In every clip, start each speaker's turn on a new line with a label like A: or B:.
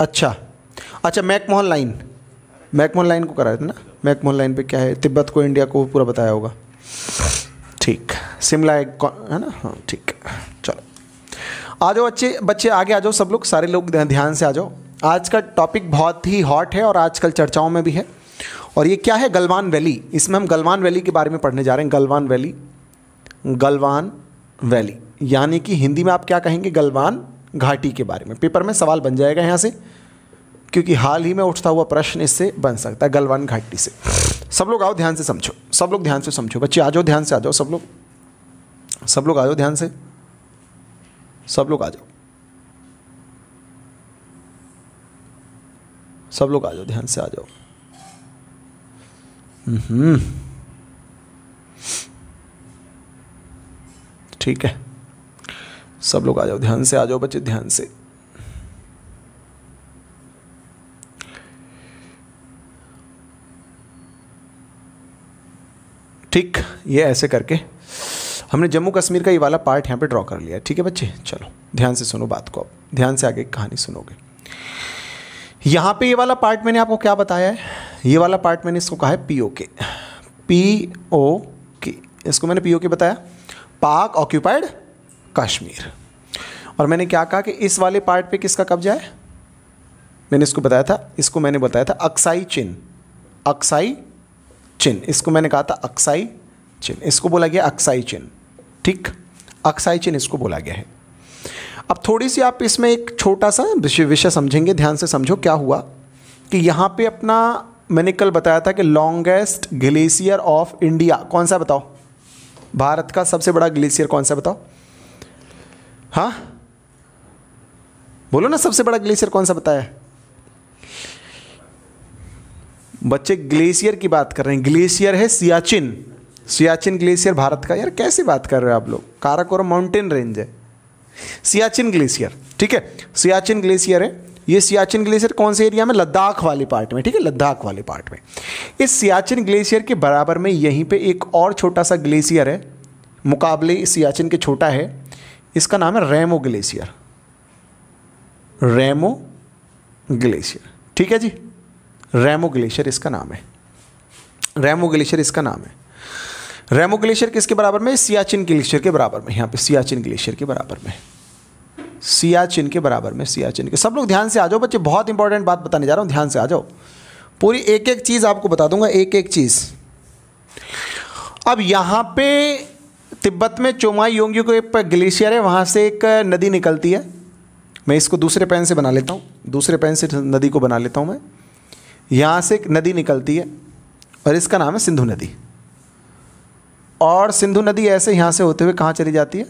A: अच्छा अच्छा McMahon line McMahon line को कराए थे ना मैकमोहन लाइन पे क्या है तिब्बत को इंडिया को पूरा बताया होगा ठीक शिमला एक है ना हाँ ठीक चलो आ जाओ बच्चे बच्चे आगे आ जाओ सब लोग सारे लोग ध्यान से आ जाओ आज का टॉपिक बहुत ही हॉट है और आजकल चर्चाओं में भी है और ये क्या है गलवान वैली इसमें हम गलवान वैली के बारे में पढ़ने जा रहे हैं गलवान वैली गलवान वैली यानी कि हिंदी में आप क्या कहेंगे गलवान घाटी के बारे में पेपर में सवाल बन जाएगा यहाँ से क्योंकि हाल ही में उठता हुआ प्रश्न इससे बन सकता है गलवान घाटी से सब लोग आओ ध्यान से समझो सब लोग ध्यान से समझो बच्चे आ जाओ ध्यान से आ जाओ सब लोग सब लोग आ जाओ ध्यान से सब लोग आ जाओ सब लोग आ जाओ ध्यान से आ जाओ हम्म। ठीक है सब लोग आ जाओ ध्यान से आ जाओ बच्चे ध्यान से ठीक ये ऐसे करके हमने जम्मू कश्मीर का ये वाला पार्ट यहाँ पे ड्रॉ कर लिया ठीक है बच्चे चलो ध्यान से सुनो बात को अब ध्यान से आगे कहानी सुनोगे यहाँ पे ये वाला पार्ट मैंने आपको क्या बताया है ये वाला पार्ट मैंने इसको कहा है पी ओ के पी ओ के इसको मैंने पी ओ के बताया पाक ऑक्यूपाइड कश्मीर और मैंने क्या कहा कि इस वाले पार्ट पे किसका कब्जा है मैंने इसको बताया था इसको मैंने बताया था अक्साई चिन अक्साई चिन इसको मैंने कहा था अक्साई चिन इसको बोला गया अक्साई चिन ठीक अक्साई चिन इसको बोला गया है अब थोड़ी सी आप इसमें एक छोटा सा विषय समझेंगे ध्यान से समझो क्या हुआ कि यहाँ पे अपना मैंने कल बताया था कि लॉन्गेस्ट ग्लेशियर ऑफ इंडिया कौन सा बताओ भारत का सबसे बड़ा ग्लेशियर कौन सा बताओ हाँ बोलो ना सबसे बड़ा ग्लेशियर कौन सा बताया बच्चे ग्लेशियर की बात कर रहे हैं ग्लेशियर है सियाचिन सियाचिन ग्लेशियर भारत का यार कैसे बात कर रहे हो आप लोग काराकोरम माउंटेन रेंज है सियाचिन ग्लेशियर ठीक है सियाचिन ग्लेशियर है ये सियाचिन ग्लेशियर कौन से एरिया में लद्दाख वाले पार्ट में ठीक है लद्दाख वाले पार्ट में इस सियाचिन ग्लेशियर के बराबर में यहीं पे एक और छोटा सा ग्लेशियर है मुकाबले सियाचिन के छोटा है इसका नाम है रेमो ग्लेशियर रेमो ग्लेशियर ठीक है जी रेमो ग्लेशियर इसका नाम है रेमो ग्लेशियर इसका नाम है रेमो ग्लेशियर किसके बराबर में सियाचिन ग्लेशियर के बराबर में यहाँ पे सियाचिन ग्लेशियर के बराबर में सियाचिन के बराबर में सियाचिन के सब लोग ध्यान से आ जाओ बच्चे बहुत इंपॉर्टेंट बात बताने जा रहा हूं ध्यान से आ जाओ पूरी एक एक चीज़ आपको बता दूंगा एक एक चीज़ अब यहां पे तिब्बत में चोमाई योंगियो को एक ग्लेशियर है वहाँ से एक नदी निकलती है मैं इसको दूसरे पेन से बना लेता हूँ दूसरे पेन से नदी को बना लेता हूँ मैं यहाँ से एक नदी निकलती है और इसका नाम है सिंधु नदी और सिंधु नदी ऐसे यहाँ से होते हुए कहाँ चली जाती है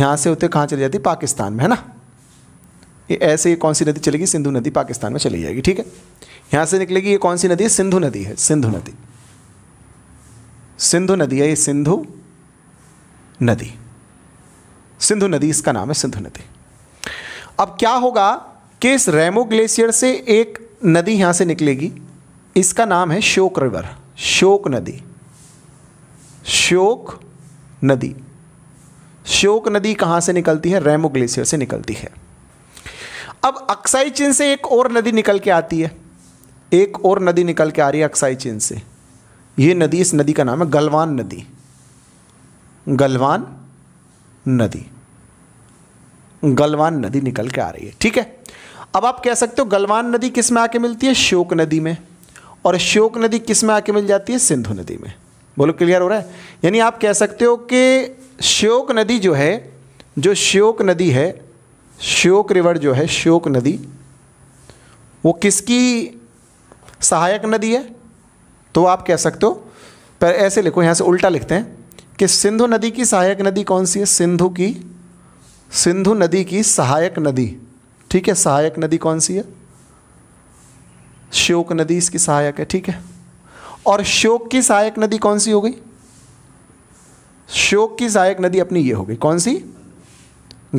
A: यहाँ से होते हुए कहाँ चली जाती है पाकिस्तान में है ना ये ऐसे ये कौन सी नदी चलेगी सिंधु नदी पाकिस्तान में चली जाएगी ठीक है यहाँ से निकलेगी ये कौन सी नदी है सिंधु नदी है सिंधु नदी सिंधु नदी है ये सिंधु नदी सिंधु नदी इसका नाम है सिंधु नदी अब क्या होगा कि इस रेमो ग्लेशियर से एक नदी यहां से निकलेगी इसका नाम है शोक रिवर शोक नदी शोक नदी शोक नदी कहां से निकलती है रेमो ग्लेशियर से निकलती है अब अक्साई चिन से एक और नदी निकल के आती है एक और नदी निकल के आ रही है अक्साई चिन से यह नदी इस नदी का नाम है गलवान नदी गलवान नदी गलवान नदी निकल के आ रही है ठीक है अब आप कह सकते हो गलवान नदी किस में आके मिलती है शोक नदी में और श्योक नदी किस में आके मिल जाती है सिंधु नदी में बोलो क्लियर हो रहा है यानी आप कह सकते हो कि श्योक नदी जो है जो श्योक नदी है श्योक रिवर जो है श्योक नदी वो किसकी सहायक नदी है तो आप कह सकते हो पर ऐसे लिखो यहाँ से उल्टा लिखते हैं कि सिंधु नदी की सहायक नदी कौन सी है सिंधु की सिंधु नदी की सहायक नदी ठीक है सहायक नदी कौन सी है शोक नदी इसकी सहायक है ठीक है और शोक की सहायक नदी कौन सी हो गई शोक की सहायक नदी अपनी ये हो गई कौन सी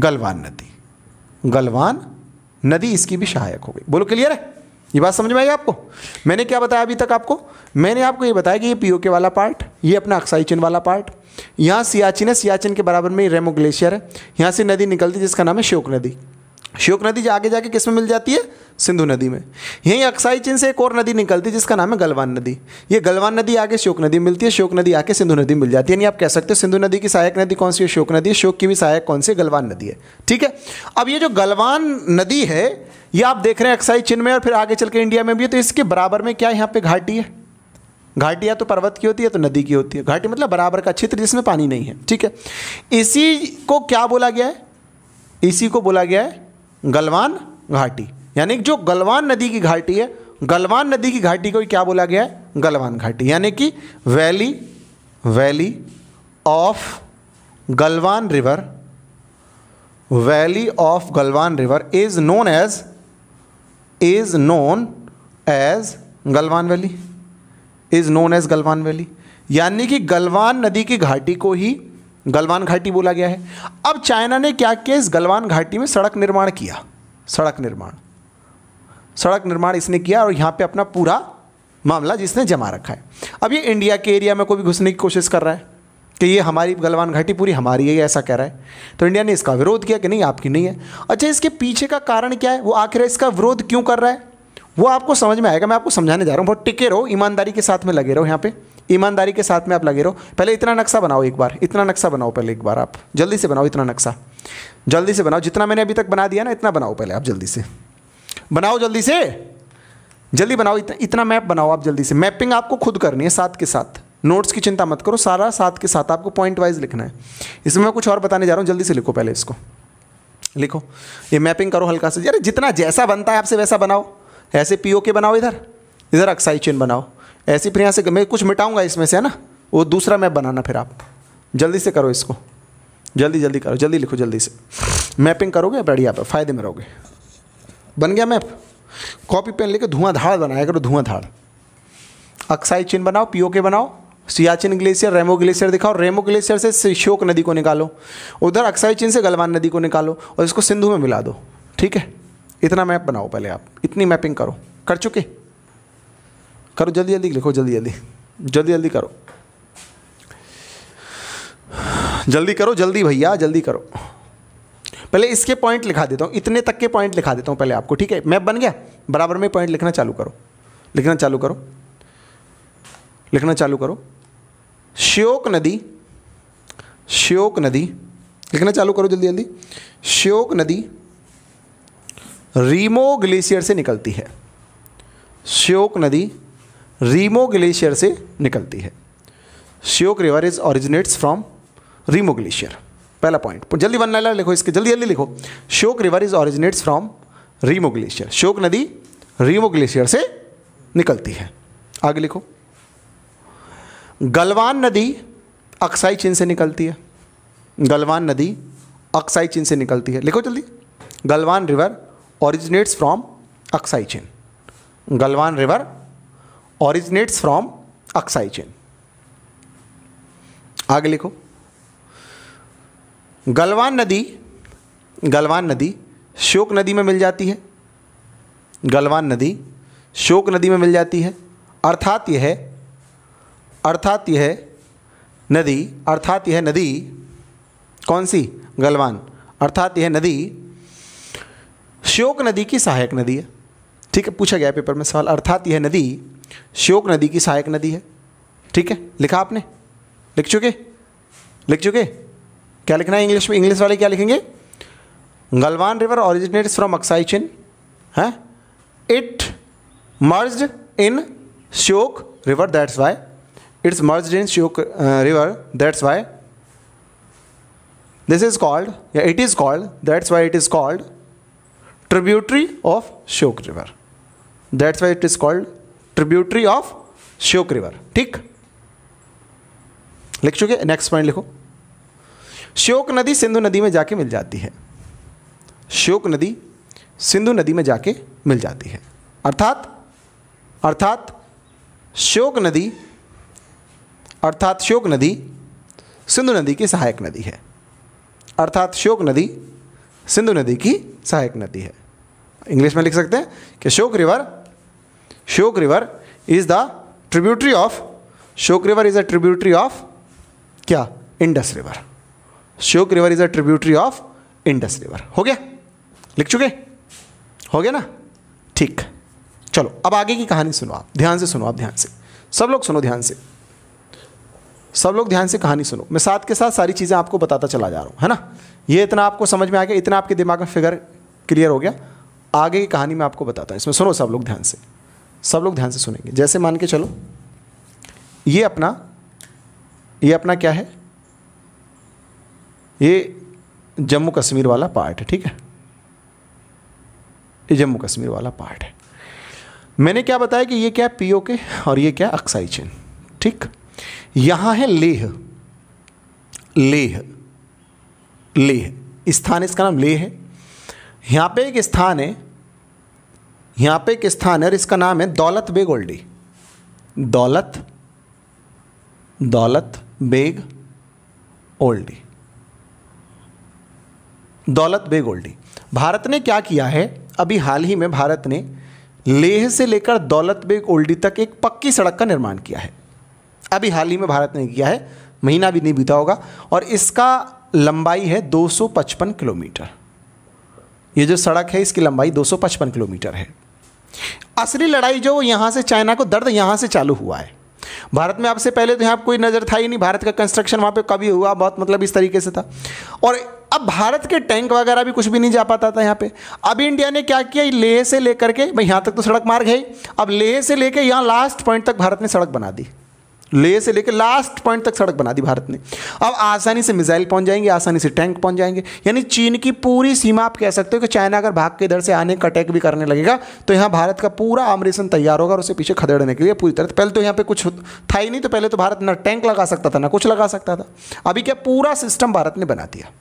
A: गलवान नदी गलवान नदी इसकी भी सहायक हो गई बोलो क्लियर है ये बात समझ में आई आपको मैंने क्या बताया अभी तक आपको मैंने आपको ये बताया कि ये पीओके वाला पार्ट ये अपना अक्साई चिन्ह वाला पार्ट यहाँ सियाचिन है सियाचिन के बराबर में रेमो ग्लेशियर है यहाँ से नदी निकलती है जिसका नाम है श्योक नदी श्योक नदी आगे जाके किस में मिल जाती है सिंधु नदी में यहीं अक्साई चिन्ह से एक और नदी निकलती है जिसका नाम है गलवान नदी ये गलवान नदी आगे श्योक नदी मिलती है श्योक नदी आके सिंधु नदी मिल जाती है यानी आप कह सकते हो सिंधु नदी की सहायक नदी कौन सी है शोक नदी है शोक की भी सहायक कौन सी गलवान नदी है ठीक है अब ये जो गलवान नदी है ये आप देख रहे हैं अक्साई चिन्ह में और फिर आगे चल के इंडिया में भी है तो इसके बराबर में क्या यहाँ पे घाटी है घाटी या तो पर्वत की होती है तो नदी की होती है घाटी मतलब बराबर का क्षेत्र जिसमें पानी नहीं है ठीक है इसी को क्या बोला गया है इसी को बोला गया है गलवान घाटी यानी जो गलवान नदी की घाटी है गलवान नदी की घाटी को क्या बोला गया है गलवान घाटी यानी कि valley valley of Galwan river valley of Galwan river is known as is known as Galwan valley is known as Galwan valley यानी कि गलवान नदी की घाटी को ही गलवान घाटी बोला गया है अब चाइना ने क्या किया इस गलवान घाटी में सड़क निर्माण किया सड़क निर्माण सड़क निर्माण इसने किया और यहाँ पे अपना पूरा मामला जिसने जमा रखा है अब ये इंडिया के एरिया में कोई भी घुसने की कोशिश कर रहा है कि ये हमारी गलवान घाटी पूरी हमारी है ऐसा कह रहा है तो इंडिया ने इसका विरोध किया कि नहीं आपकी नहीं है अच्छा इसके पीछे का कारण क्या है वो आखिर इसका विरोध क्यों कर रहा है वो आपको समझ में आएगा मैं आपको समझाने जा रहा हूँ बहुत टिके रहो ईमानदारी के साथ में लगे रहो यहाँ पे ईमानदारी के साथ में आप लगे रहो पहले इतना नक्शा बनाओ एक बार इतना नक्शा बनाओ पहले एक बार आप जल्दी से बनाओ इतना नक्शा जल्दी से बनाओ जितना मैंने अभी तक बना दिया ना इतना बनाओ पहले आप जल्दी से बनाओ जल्दी से जल्दी बनाओ इतना इतना मैप बनाओ आप जल्दी से मैपिंग आपको खुद करनी है साथ के साथ नोट्स की चिंता मत करो सारा साथ के साथ आपको पॉइंट वाइज लिखना है इसमें मैं कुछ और बताने जा रहा हूँ जल्दी से लिखो पहले इसको लिखो ये मैपिंग करो हल्का सा यार जितना जैसा बनता है आपसे वैसा बनाओ ऐसे पी के बनाओ इधर इधर अक्साई चेन बनाओ ऐसे फिर यहाँ से मैं कुछ मिटाऊंगा इसमें से है ना वो दूसरा मैप बनाना फिर आप जल्दी से करो इसको जल्दी जल्दी करो जल्दी लिखो जल्दी से मैपिंग करोगे बढ़िया पे फायदे में रहोगे बन गया मैप कॉपी पेन लेके धुआं धाड़ बनाया करो धुआं धाड़ अक्साई चिन्ह बनाओ पीओ के बनाओ सियाचिन ग्लेशियर रेमो ग्लेशियर दिखाओ रेमो ग्लेशियर से शोक नदी को निकालो उधर अक्साई चिन्ह से गलवान नदी को निकालो और इसको सिंधु में मिला दो ठीक है इतना मैप बनाओ पहले आप इतनी मैपिंग करो कर चुके करो जल्दी जल्दी लिखो जल्दी जल्दी जल्दी जल्दी करो जल्दी करो जल्दी भैया जल्दी करो पहले इसके पॉइंट लिखा देता हूँ इतने तक के पॉइंट लिखा देता हूँ पहले आपको ठीक है मैप बन गया बराबर में पॉइंट लिखना चालू करो लिखना चालू करो लिखना चालू करो श्योक नदी श्योक नदी लिखना चालू करो जल्दी जल्दी श्योक नदी रीमो ग्लेशियर से निकलती है श्योक नदी रीमो ग्लेशियर से निकलती है Shyok river is originates from Rimo glacier पहला पॉइंट जल्दी वन लाइन लिखो इसके जल्दी जल्दी लिखो Shyok river is originates from Rimo glacier Shyok नदी रीमो ग्लेशियर से निकलती है आगे लिखो गलवान नदी अक्साई चीन से निकलती है गलवान नदी अक्साई चीन से निकलती है लिखो जल्दी Galwan river originates from Aksai Chin Galwan river originates from Aksai Chin आगे लिखो गलवान नदी गलवान नदी शोक नदी में मिल जाती है गलवान नदी शोक नदी में मिल जाती है अर्थात यह अर्थात यह नदी अर्थात यह नदी कौन सी गलवान अर्थात यह नदी श्योक नदी की सहायक नदी है ठीक है पूछा गया पेपर में सवाल अर्थात यह नदी श्योक नदी की सहायक नदी है ठीक है लिखा आपने लिख चुके लिख चुके क्या लिखना है इंग्लिश में इंग्लिश वाले क्या लिखेंगे Galwan river originates from Aksai Chin है it merge in Shyok river that's why it's merge in Shyok river that's why this is called या it is called that's why it is called tributary of Shyok river that's why it is called tributary of Shyok river ठीक लिख चुके next point लिखो श्योक नदी सिंधु नदी में जाके मिल जाती है श्योक नदी सिंधु नदी में जाके मिल जाती है अर्थात अर्थात श्योक नदी अर्थात श्योक नदी सिंधु नदी की सहायक नदी है अर्थात श्योक नदी सिंधु नदी की सहायक नदी है इंग्लिश में लिख सकते हैं कि Shyok river Shyok river is the tributary of Shyok river is a tributary of क्या Indus river Shyok river is a tributary of Indus river हो गया लिख चुके हो गया ना ठीक चलो अब आगे की कहानी सुनो आप ध्यान से सुनो आप ध्यान से सब लोग सुनो ध्यान से सब लोग ध्यान से कहानी सुनो मैं साथ के साथ सारी चीज़ें आपको बताता चला जा रहा हूँ है ना ये इतना आपको समझ में आ गया इतना आपके दिमाग में फिगर क्लियर हो गया आगे की कहानी मैं आपको बताता हूँ इसमें सुनो सब लोग ध्यान से सब लोग ध्यान से सुनेंगे जैसे मान के चलो ये अपना ये अपना क्या है ये जम्मू कश्मीर वाला पार्ट है ठीक है ये जम्मू कश्मीर वाला पार्ट है मैंने क्या बताया कि ये क्या पीओ के और ये क्या अक्साई चेन ठीक यहां है लेह लेह लेह स्थान इसका नाम लेह है यहाँ पे एक स्थान है यहाँ पे एक स्थान है और इसका नाम है दौलत बेग ओल्डी दौलत दौलत बेग ओल्डी दौलत बेग ओल्डी भारत ने क्या किया है अभी हाल ही में भारत ने लेह से लेकर दौलत बेग ओल्डी तक एक पक्की सड़क का निर्माण किया है अभी हाल ही में भारत ने किया है महीना भी नहीं बीता होगा और इसका लंबाई है 255 किलोमीटर ये जो सड़क है इसकी लंबाई 255 किलोमीटर है असली लड़ाई जो यहाँ से चाइना को दर्द यहाँ से चालू हुआ है भारत में आपसे पहले तो यहाँ कोई नज़र था ही नहीं भारत का कंस्ट्रक्शन वहाँ पे कभी हुआ बहुत मतलब इस तरीके से था और अब भारत के टैंक वगैरह भी कुछ भी नहीं जा पाता था यहाँ पे अब इंडिया ने क्या किया लेह से लेकर के भाई यहाँ तक तो सड़क मार्ग है अब लेह से लेकर यहाँ लास्ट पॉइंट तक भारत ने सड़क बना दी ले से लेकर लास्ट पॉइंट तक सड़क बना दी भारत ने अब आसानी से मिसाइल पहुंच जाएंगे आसानी से टैंक पहुंच जाएंगे यानी चीन की पूरी सीमा आप कह सकते हो कि चाइना अगर भाग के इधर से आने का अटैक भी करने लगेगा तो यहाँ भारत का पूरा आमरेशन तैयार होगा और उसे पीछे खदेड़ने के लिए पूरी तरह पहले तो यहाँ पर कुछ था ही नहीं तो पहले तो भारत ना टैंक लगा सकता था ना कुछ लगा सकता था अभी क्या पूरा सिस्टम भारत ने बना दिया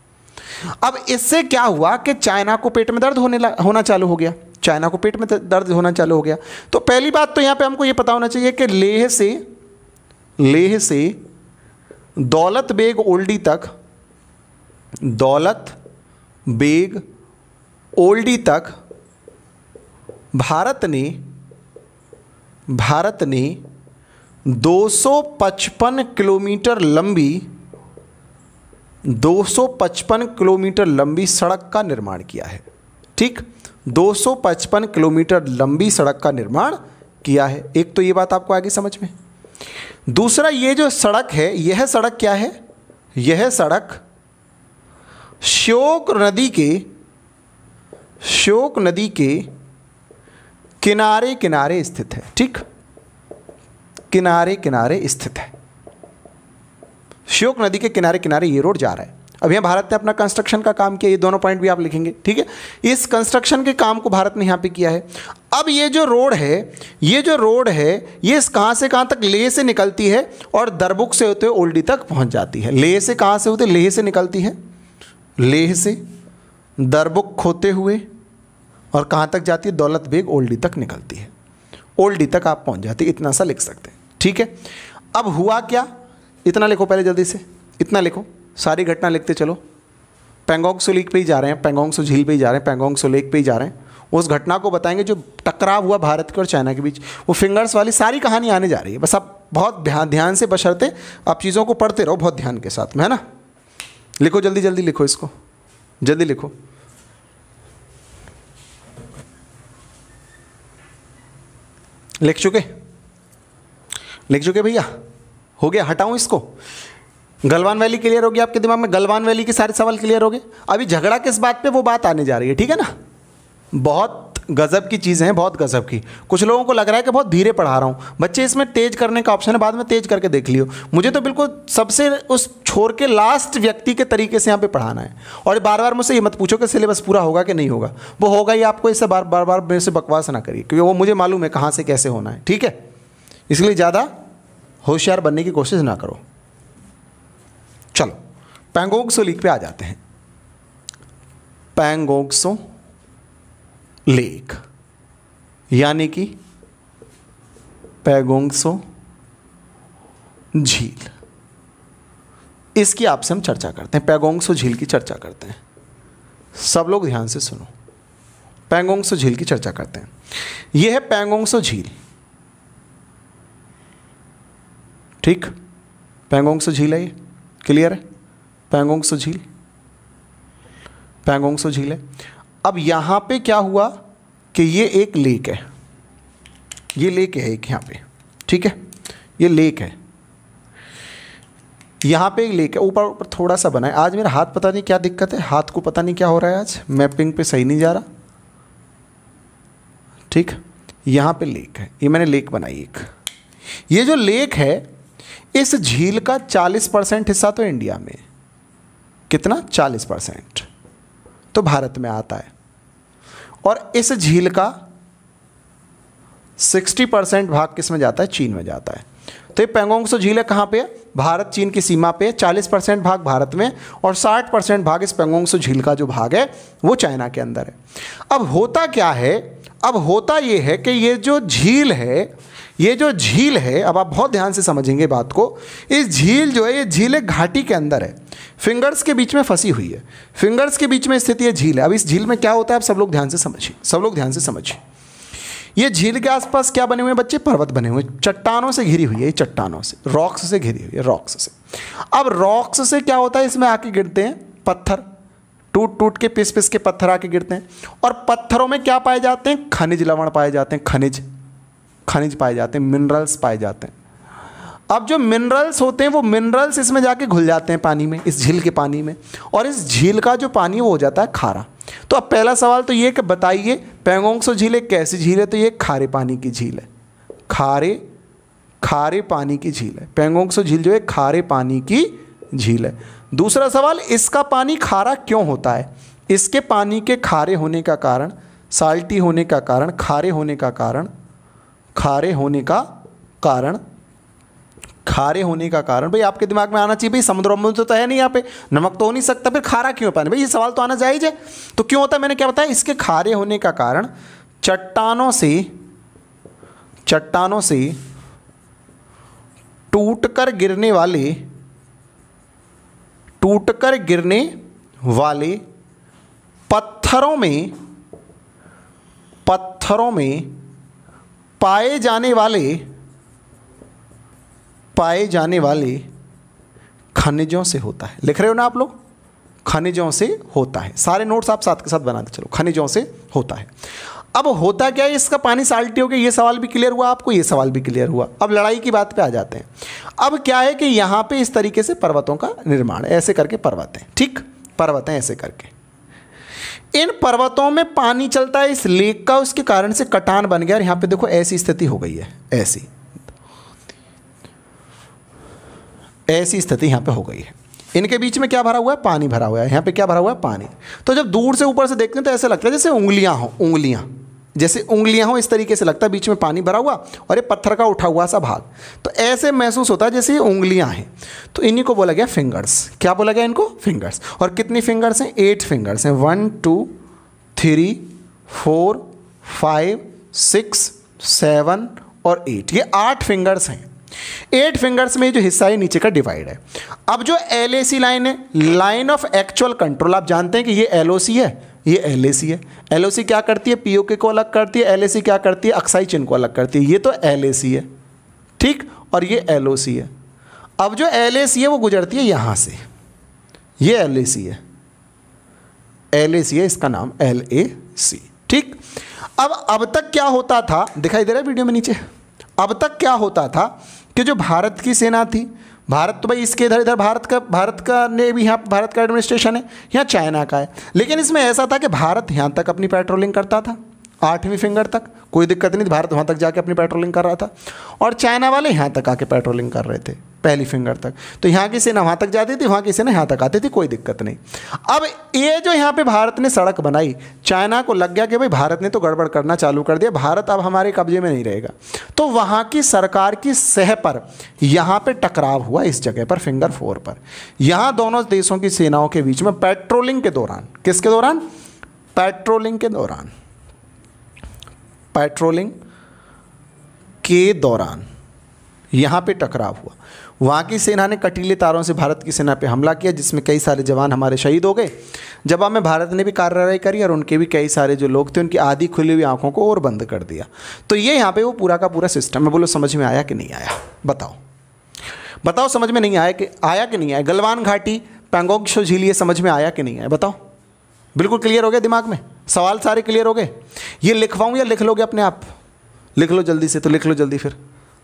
A: अब इससे क्या हुआ कि चाइना को पेट में दर्द होने होना चालू हो गया चाइना को पेट में दर्द होना चालू हो गया तो पहली बात तो यहाँ पे हमको ये पता होना चाहिए कि लेह से लेह से दौलत बेग ओल्डी तक दौलत बेग ओल्डी तक भारत ने भारत ने 255 किलोमीटर लंबी 255 किलोमीटर लंबी सड़क का निर्माण किया है ठीक 255 किलोमीटर लंबी सड़क का निर्माण किया है एक तो ये बात आपको आगे समझ में दूसरा ये जो सड़क है यह सड़क क्या है यह सड़क श्योक नदी के श्योक नदी के किनारे किनारे स्थित है ठीक किनारे किनारे स्थित है श्योक नदी के किनारे किनारे ये रोड जा रहा है अब यहाँ भारत ने अपना कंस्ट्रक्शन का काम किया ये दोनों पॉइंट भी आप लिखेंगे ठीक है इस कंस्ट्रक्शन के काम को भारत ने यहाँ पे किया है अब ये जो रोड है ये जो रोड है ये कहाँ से कहाँ तक लेह से निकलती है और दरबुक से होते हुए ओल्डी तक पहुँच जाती है लेह से कहाँ से होते लेह से निकलती है लेह से दरबुक खोते हुए और कहाँ तक जाती है दौलत बेग ओल्डी तक निकलती है ओल्डी तक आप पहुँच जाते इतना सा लिख सकते हैं ठीक है अब हुआ क्या इतना लिखो पहले जल्दी से इतना लिखो सारी घटना लिखते चलो पेंगोंग सो लेक पे ही जा रहे हैं पेंगोंग सो झील पे ही जा रहे हैं पेंगोंग सो लेक पे ही जा रहे हैं उस घटना को बताएंगे जो टकराव हुआ भारत के और चाइना के बीच वो फिंगर्स वाली सारी कहानी आने जा रही है बस आप बहुत ध्यान ध्यान से बशरते आप चीज़ों को पढ़ते रहो बहुत ध्यान के साथ में है ना लिखो जल्दी जल्दी लिखो इसको जल्दी लिखो लिख चुके लिख चुके भैया हो गया हटाऊं इसको गलवान वैली क्लियर होगी आपके दिमाग में गलवान वैली के सारे सवाल क्लियर हो गए अभी झगड़ा किस बात पे वो बात आने जा रही है ठीक है ना बहुत गज़ब की चीज़ें हैं बहुत गज़ब की कुछ लोगों को लग रहा है कि बहुत धीरे पढ़ा रहा हूँ बच्चे इसमें तेज करने का ऑप्शन है बाद में तेज करके देख लियो मुझे तो बिल्कुल सबसे उस छोर के लास्ट व्यक्ति के तरीके से यहाँ पे पढ़ाना है और बार बार मुझसे ये मत पूछो कि सिलेबस पूरा होगा कि नहीं होगा वो होगा ही आपको इससे बार बार बार मेरे से बकवास ना करिए क्योंकि वो मुझे मालूम है कहाँ से कैसे होना है ठीक है इसलिए ज़्यादा होशियार बनने की कोशिश ना करो चलो पैंगोंगसो लेक पे आ जाते हैं पैंगोंगसो लेक यानी कि पैगोंगसो झील इसकी आपसे हम चर्चा करते हैं पैगोंगसो झील की चर्चा करते हैं सब लोग ध्यान से सुनो पैंगोंगसो झील की चर्चा करते हैं यह है पैंगोंगसो झील ठीक पैंगोंगसो झील है ये क्लियर है पैंगोंगसो झील पैंगोंगसो झील है अब यहां पे क्या हुआ कि ये एक लेक है ये लेक है एक यहां पे ठीक है ये लेक है यहां पे एक लेक है ऊपर ऊपर थोड़ा सा बना है आज मेरा हाथ पता नहीं क्या दिक्कत है हाथ को पता नहीं क्या हो रहा है आज मैपिंग पे सही नहीं जा रहा ठीक यहां पे लेक है ये मैंने लेक बनाई एक ये जो लेक है इस झील का 40 परसेंट हिस्सा तो इंडिया में कितना 40 परसेंट तो भारत में आता है और इस झील का 60 परसेंट भाग किस में जाता है चीन में जाता है तो ये सो झील है कहाँ पे भारत चीन की सीमा पे 40 परसेंट भाग भारत में और 60 परसेंट भाग इस सो झील का जो भाग है वो चाइना के अंदर है अब होता क्या है अब होता ये है कि ये जो झील है ये जो झील है अब आप बहुत ध्यान से समझेंगे बात को इस झील जो है ये झील एक घाटी के अंदर है फिंगर्स के बीच में फंसी हुई है फिंगर्स के बीच में स्थिति ये झील है अब इस झील में क्या होता है आप सब लोग ध्यान से समझिए सब लोग ध्यान से समझिए ये झील के आसपास क्या बने हुए हैं बच्चे पर्वत बने हुए चट्टानों से घिरी हुई है चट्टानों से रॉक्स से घिरी हुई है रॉक्स से अब रॉक्स से क्या होता है इसमें आके गिरते हैं पत्थर टूट टूट के पिस पिस के पत्थर आके गिरते हैं और पत्थरों में क्या पाए जाते हैं खनिज लवण पाए जाते हैं खनिज खनिज पाए जाते हैं मिनरल्स पाए जाते हैं अब जो मिनरल्स होते हैं वो मिनरल्स इसमें जाके घुल जाते हैं पानी में इस झील के पानी में और इस झील का जो पानी वो हो जाता है खारा तो अब पहला सवाल तो ये कि बताइए पेंगोंगसो झील एक कैसी झील है तो ये खारे पानी की झील है खारे खारे पानी की झील है पेंगोंगसो झील जो है खारे पानी की झील है दूसरा सवाल इसका पानी खारा क्यों होता है इसके पानी के खारे होने का कारण साल्टी होने का कारण खारे होने का कारण खारे होने का कारण खारे होने का कारण भाई आपके दिमाग में आना चाहिए भाई समुद्र अम्बुल तो, तो है नहीं यहाँ पे नमक तो हो नहीं सकता फिर खारा क्यों पानी भाई ये सवाल तो आना जायज है तो क्यों होता है मैंने क्या बताया इसके खारे होने का कारण चट्टानों से चट्टानों से टूटकर गिरने वाले टूटकर गिरने वाले पत्थरों में पत्थरों में पाए जाने वाले पाए जाने वाले खनिजों से होता है लिख रहे हो ना आप लोग खनिजों से होता है सारे नोट्स आप साथ के साथ बनाते चलो खनिजों से होता है अब होता क्या है इसका पानी साल्टी हो गया ये सवाल भी क्लियर हुआ आपको ये सवाल भी क्लियर हुआ अब लड़ाई की बात पे आ जाते हैं अब क्या है कि यहाँ पे इस तरीके से पर्वतों का निर्माण ऐसे करके पर्वत हैं ठीक पर्वत हैं ऐसे करके इन पर्वतों में पानी चलता है इस लेक का उसके कारण से कटान बन गया और यहां पे देखो ऐसी स्थिति हो गई है ऐसी ऐसी स्थिति यहां पे हो गई है इनके बीच में क्या भरा हुआ है पानी भरा हुआ है यहां पे क्या भरा हुआ है पानी तो जब दूर से ऊपर से देखते हैं तो ऐसे लगता है जैसे उंगलियां हो उंगलियां जैसे उंगलियां हो इस तरीके से लगता है बीच में पानी भरा हुआ और ये पत्थर का उठा हुआ सा भाग तो ऐसे महसूस होता है जैसे ये उंगलियां हैं तो इन्हीं को बोला गया फिंगर्स क्या बोला गया इनको फिंगर्स और कितनी फिंगर्स हैं एट फिंगर्स हैं one two three four five six seven और एट ये आठ फिंगर्स हैं एट फिंगर्स में जो हिस्सा है नीचे का डिवाइड है अब जो एल लाइन है लाइन ऑफ एक्चुअल कंट्रोल आप जानते हैं कि ये एल है ये एल है एल क्या करती है पीओके को अलग करती है एल क्या करती है अक्साई चिन्ह को अलग करती है ये तो एल है ठीक और ये एल है अब जो एल है वो गुजरती है यहाँ से ये एल है एल है इसका नाम एल ठीक अब अब तक क्या होता था दिखाई दे रहा है वीडियो में नीचे अब तक क्या होता था कि जो भारत की सेना थी भारत तो भाई इसके इधर इधर भारत का भारत का ने भी यहाँ भारत का एडमिनिस्ट्रेशन है यहाँ चाइना का है लेकिन इसमें ऐसा था कि भारत यहाँ तक अपनी पेट्रोलिंग करता था आठवीं फिंगर तक कोई दिक्कत नहीं भारत वहाँ तक जाके अपनी पेट्रोलिंग कर रहा था और चाइना वाले यहाँ तक आके पेट्रोलिंग कर रहे थे पहली फिंगर तक तो यहाँ की सेना वहाँ तक जाती थी वहाँ की सेना यहाँ तक आती थी कोई दिक्कत नहीं अब ये जो यहाँ पे भारत ने सड़क बनाई चाइना को लग गया कि भाई भारत ने तो गड़बड़ करना चालू कर दिया भारत अब हमारे कब्जे में नहीं रहेगा तो वहाँ की सरकार की सह पर यहाँ पर टकराव हुआ इस जगह पर फिंगर फोर पर यहाँ दोनों देशों की सेनाओं के बीच में पेट्रोलिंग के दौरान किसके दौरान पेट्रोलिंग के दौरान पेट्रोलिंग के दौरान यहाँ पे टकराव हुआ वहाँ की सेना ने कटीले तारों से भारत की सेना पे हमला किया जिसमें कई सारे जवान हमारे शहीद हो गए जवाब में भारत ने भी कार्रवाई करी और उनके भी कई सारे जो लोग थे उनकी आधी खुली हुई आंखों को और बंद कर दिया तो ये यहाँ पे वो पूरा का पूरा सिस्टम है बोलो समझ में आया कि नहीं आया बताओ बताओ समझ में नहीं आया कि आया कि नहीं आया गलवान घाटी पैंगोंग झील ये समझ में आया कि नहीं आया बताओ बिल्कुल क्लियर हो गया दिमाग में सवाल सारे क्लियर हो गए ये लिखवाऊँ या लिख लोगे अपने आप लिख लो जल्दी से तो लिख लो जल्दी फिर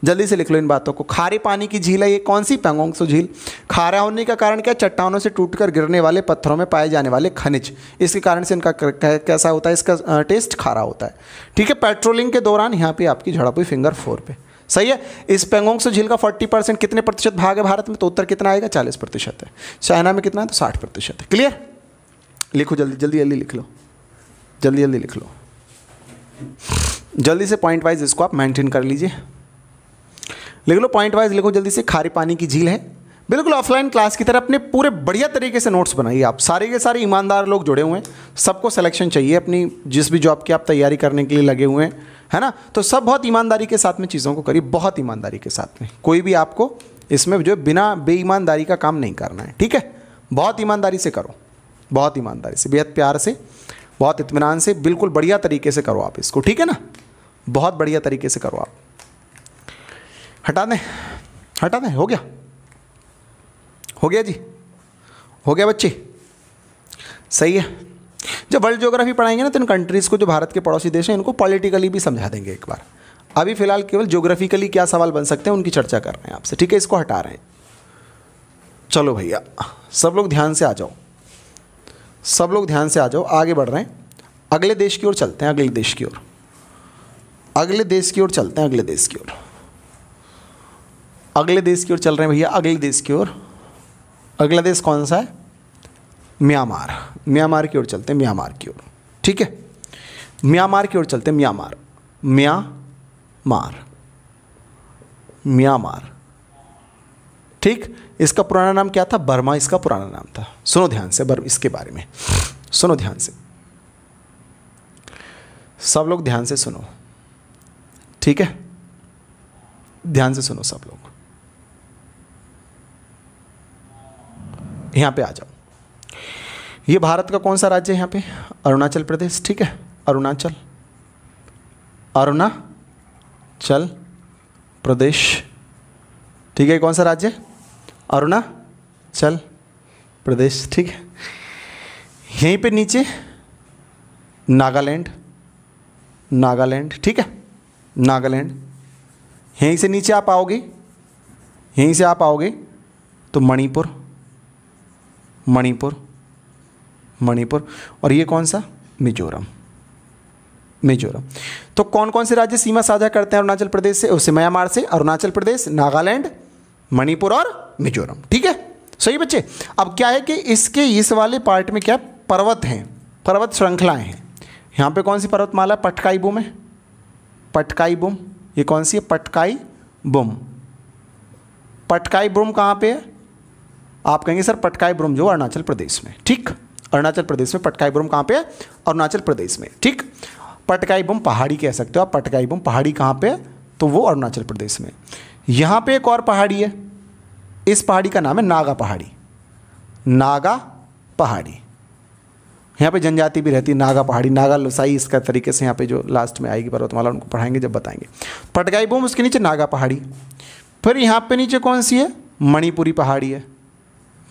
A: जल्दी से लिख लो इन बातों को खारे पानी की झील है ये कौन सी पैंगोंगसो झील खारा होने का कारण क्या चट्टानों से टूटकर गिरने वाले पत्थरों में पाए जाने वाले खनिज इसके कारण से इनका कैसा होता है इसका टेस्ट खारा होता है ठीक है पेट्रोलिंग के दौरान यहाँ पे आपकी झड़प हुई फिंगर फोर पे सही है इस पेंगोंगसो झील का फोर्टी परसेंट कितने प्रतिशत भाग है भारत में तो उत्तर कितना आएगा चालीस प्रतिशत है चाइना में कितना है तो साठ प्रतिशत है क्लियर लिखो जल्दी जल्दी जल्दी लिख लो जल्दी जल्दी लिख लो जल्दी से पॉइंट वाइज इसको आप मेंटेन कर लीजिए लिख लो पॉइंट वाइज लिखो जल्दी से खारी पानी की झील है बिल्कुल ऑफलाइन क्लास की तरह अपने पूरे बढ़िया तरीके से नोट्स बनाइए आप सारे के सारे ईमानदार लोग जुड़े हुए हैं सबको सिलेक्शन चाहिए अपनी जिस भी जॉब की आप तैयारी करने के लिए लगे हुए हैं है ना तो सब बहुत ईमानदारी के साथ में चीज़ों को करिए बहुत ईमानदारी के साथ में कोई भी आपको इसमें जो बिना बेईमानदारी का काम नहीं करना है ठीक है बहुत ईमानदारी से करो बहुत ईमानदारी से बेहद प्यार से बहुत इतमान से बिल्कुल बढ़िया तरीके से करो आप इसको ठीक है ना बहुत बढ़िया तरीके से करो आप हटा दें हटा दें हो गया हो गया जी हो गया बच्चे सही है जब वर्ल्ड ज्योग्राफी पढ़ाएंगे ना तो इन कंट्रीज़ को जो भारत के पड़ोसी देश हैं इनको पॉलिटिकली भी समझा देंगे एक बार अभी फ़िलहाल केवल ज्योग्राफिकली क्या सवाल बन सकते हैं उनकी चर्चा कर रहे हैं आपसे ठीक है इसको हटा रहे हैं चलो भैया सब लोग ध्यान से आ जाओ सब लोग ध्यान से आ जाओ आगे बढ़ रहे हैं अगले देश की ओर चलते हैं अगले देश की ओर अगले देश की ओर चलते हैं अगले देश की ओर अगले देश की ओर चल रहे हैं भैया अगले देश की ओर अगला देश कौन सा है म्यांमार म्यांमार की ओर चलते हैं म्यांमार की ओर ठीक है म्यांमार की ओर चलते हैं म्यांमार म्यांमार म्यांमार ठीक इसका पुराना नाम क्या था बर्मा इसका पुराना नाम था सुनो ध्यान से बर्मा इसके बारे में सुनो ध्यान से सब लोग ध्यान से सुनो ठीक है ध्यान से सुनो सब लोग यहां पे आ जाओ ये भारत का कौन सा राज्य है यहां पे अरुणाचल प्रदेश ठीक है अरुणाचल अरुणाचल प्रदेश ठीक है कौन सा राज्य अरुणाचल प्रदेश ठीक है यहीं पे नीचे नागालैंड नागालैंड ठीक है नागालैंड यहीं से नीचे आप आओगे यहीं से आप आओगे तो मणिपुर मणिपुर मणिपुर और ये कौन सा मिजोरम मिजोरम तो कौन कौन से राज्य सीमा साझा करते हैं अरुणाचल प्रदेश से उससे म्यांमार से अरुणाचल प्रदेश नागालैंड मणिपुर और मिजोरम ठीक है सही बच्चे अब क्या है कि इसके इस वाले पार्ट में क्या पर्वत हैं पर्वत श्रृंखलाएं हैं यहाँ पे कौन सी पर्वतमाला पटकाई बुम है पटकाई बुम ये कौन सी है पटकाई बुम पटकाई ब्रुम कहाँ पे है आप कहेंगे सर पटकाई ब्रुम जो अरुणाचल प्रदेश में ठीक अरुणाचल प्रदेश में पटकाई ब्रुम कहाँ पे है अरुणाचल प्रदेश में ठीक पटकाई बुम पहाड़ी कह सकते हो आप पटकाई बुम पहाड़ी कहाँ पे है तो वो अरुणाचल प्रदेश में यहाँ पे एक और पहाड़ी है इस पहाड़ी का नाम है नागा पहाड़ी नागा पहाड़ी यहाँ पे जनजाति भी रहती है नागा पहाड़ी नागा लुसाई इसका तरीके से यहाँ पे जो लास्ट में आएगी पर्वतमाला उनको पढ़ाएंगे जब बताएंगे पटगाई बोम उसके नीचे नागा पहाड़ी फिर यहाँ पे नीचे कौन सी है मणिपुरी पहाड़ी है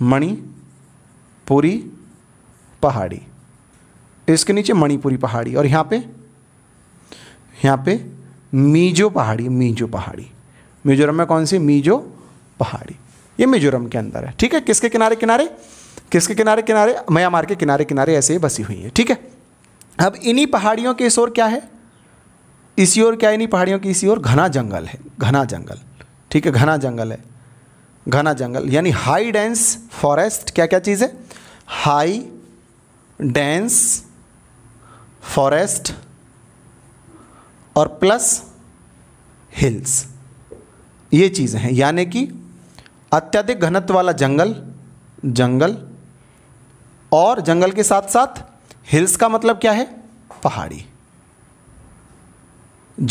A: मणिपुरी पहाड़ी इसके नीचे मणिपुरी पहाड़ी और यहाँ पे यहाँ पे मीजो पहाड़ी मीजो पहाड़ी मिजोरम में कौन सी मीजो पहाड़ी ये मिजोरम के अंदर है ठीक है किसके किनारे किनारे किसके किनारे किनारे म्यांमार के किनारे किनारे ऐसे ही बसी हुई है ठीक है अब इन्हीं पहाड़ियों के इस ओर क्या है इसी ओर क्या इन्हीं पहाड़ियों की इसी ओर घना जंगल है घना जंगल ठीक है घना जंगल है घना जंगल यानी हाई डेंस फॉरेस्ट क्या क्या चीज़ है हाई डेंस फॉरेस्ट और प्लस हिल्स ये चीज़ें हैं यानी कि अत्यधिक घनत्व वाला जंगल जंगल और जंगल के साथ साथ हिल्स का मतलब क्या है पहाड़ी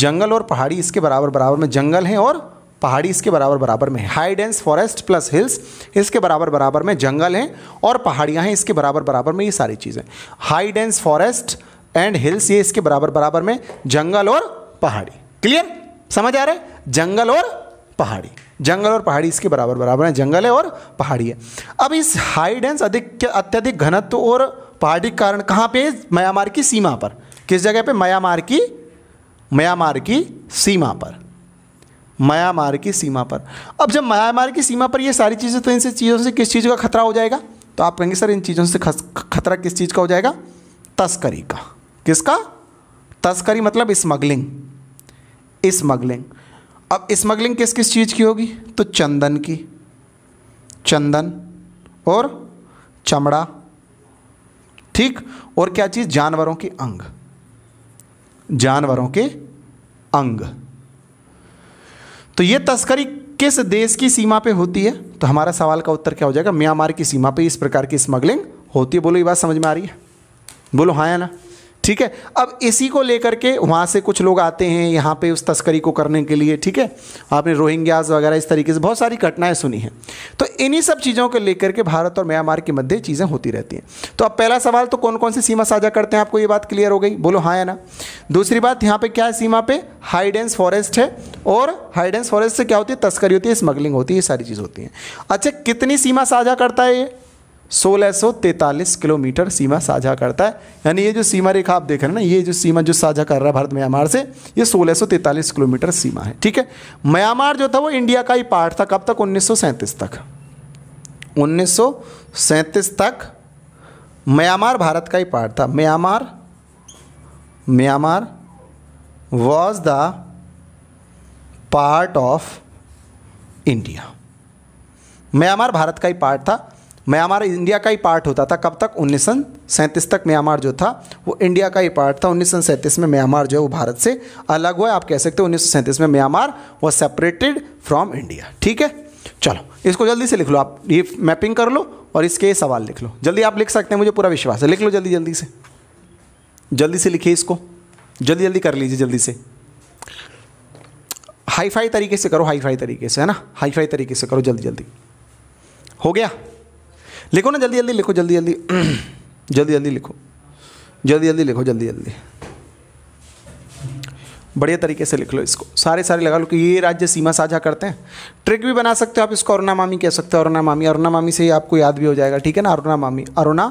A: जंगल और पहाड़ी इसके बराबर बराबर में जंगल है और पहाड़ी इसके बराबर बराबर में high dense forest plus hills इसके बराबर बराबर में जंगल हैं और पहाड़ियां हैं इसके बराबर बराबर में ये सारी चीज़ें high dense forest and hills ये इसके बराबर बराबर में जंगल और पहाड़ी क्लियर समझ आ रहा है जंगल और पहाड़ी जंगल और पहाड़ी इसके बराबर बराबर है जंगल है और पहाड़ी है अब इस हाई डेंस अधिक अत्यधिक घनत्व और पहाड़ी कारण कहाँ पे म्यांमार की सीमा पर किस जगह पे म्यांमार की म्यांमार की सीमा पर म्यांमार की सीमा पर अब जब म्यांमार की सीमा पर ये सारी चीज़ें तो इनसे चीज़ों से किस चीज़ का खतरा हो जाएगा तो आप कहेंगे सर इन चीज़ों से खतरा किस चीज़ का हो जाएगा तस्करी का किसका तस्करी मतलब स्मगलिंग स्मगलिंग अब स्मगलिंग किस किस चीज़ की होगी तो चंदन की चंदन और चमड़ा ठीक और क्या चीज़ जानवरों के अंग जानवरों के अंग तो ये तस्करी किस देश की सीमा पे होती है तो हमारा सवाल का उत्तर क्या हो जाएगा म्यांमार की सीमा पे इस प्रकार की स्मगलिंग होती है बोलो ये बात समझ में आ रही है बोलो हाँ या ना ठीक है अब इसी को लेकर के वहाँ से कुछ लोग आते हैं यहाँ पे उस तस्करी को करने के लिए ठीक है आपने रोहिंग्याज वगैरह इस तरीके से बहुत सारी घटनाएं सुनी हैं तो इन्हीं सब चीज़ों को लेकर के भारत और म्यांमार के मध्य चीज़ें होती रहती हैं तो अब पहला सवाल तो कौन कौन सी सीमा साझा करते हैं आपको ये बात क्लियर हो गई बोलो हाँ या ना दूसरी बात यहाँ पर क्या है सीमा पे हाइडेंस फॉरेस्ट है और हाइडेंस फॉरेस्ट से क्या होती है तस्करी होती है स्मगलिंग होती है ये सारी चीज़ होती है अच्छा कितनी सीमा साझा करता है ये 1643 किलोमीटर सीमा साझा करता है यानी ये जो सीमा रेखा आप देख रहे हैं ना ये जो सीमा जो साझा कर रहा है भारत म्यांमार से ये 1643 किलोमीटर सीमा है ठीक है म्यांमार जो था वो इंडिया का ही पार्ट था कब तक उन्नीस तक उन्नीस तक म्यांमार भारत का ही पार्ट था Myanmar Myanmar was the part of India Myanmar Bharat का ही पार्ट था म्यांमार इंडिया का ही पार्ट होता था कब तक उन्नीस तक म्यांमार जो था वो इंडिया का ही पार्ट था उन्नीस में म्यांमार जो है वो भारत से अलग हुआ आप कह सकते हो उन्नीस में म्यांमार वो सेपरेटेड फ्रॉम इंडिया ठीक है चलो इसको जल्दी से लिख लो आप ये मैपिंग कर लो और इसके सवाल लिख लो जल्दी आप लिख सकते हैं मुझे पूरा विश्वास है लिख लो जल्दी जल्दी से जल्दी से लिखिए इसको जल्दी जल्दी कर लीजिए जल्दी से हाई फाई तरीके से करो हाई फाई तरीके से है ना हाई फाई तरीके से करो जल्दी जल्दी हो गया लिखो ना जल्दी जल्दी लिखो जल्दी जल्दी जल्दी जल्दी लिखो जल्दी जल्दी लिखो जल्दी जल्दी बढ़िया तरीके से लिख लो इसको सारे सारे लगा लो कि ये राज्य सीमा साझा करते हैं ट्रिक भी बना सकते हो आप इसको अरुणा मामी कह सकते हो अरुणा मामी अरुणा मामी से ही आपको याद भी हो जाएगा ठीक है ना अरुणा मामी अरुणा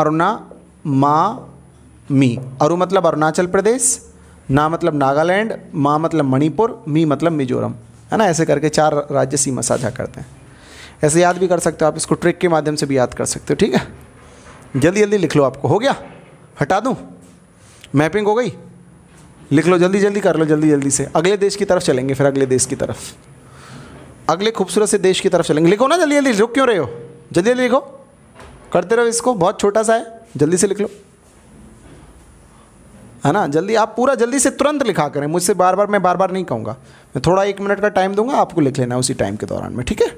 A: अरुणा मा मी अरु मतलब अरुणाचल प्रदेश ना मतलब नागालैंड माँ मतलब मणिपुर मी मतलब मिजोरम है ना ऐसे करके चार राज्य सीमा साझा करते हैं ऐसे याद भी कर सकते हो आप इसको ट्रिक के माध्यम से भी याद कर सकते हो ठीक है जल्दी जल्दी लिख लो आपको हो गया हटा दूँ मैपिंग हो गई लिख लो जल्दी जल्दी कर लो जल्दी जल्दी से अगले देश की तरफ चलेंगे फिर अगले देश की तरफ अगले खूबसूरत से देश की तरफ चलेंगे लिखो ना जल्दी जल्दी रुक क्यों रहे हो जल्दी जल्दी लिखो करते रहो इसको बहुत छोटा सा है जल्दी से लिख लो है ना जल्दी आप पूरा जल्दी से तुरंत लिखा करें मुझसे बार बार मैं बार बार नहीं कहूँगा मैं थोड़ा एक मिनट का टाइम दूंगा आपको लिख लेना उसी टाइम के दौरान में ठीक है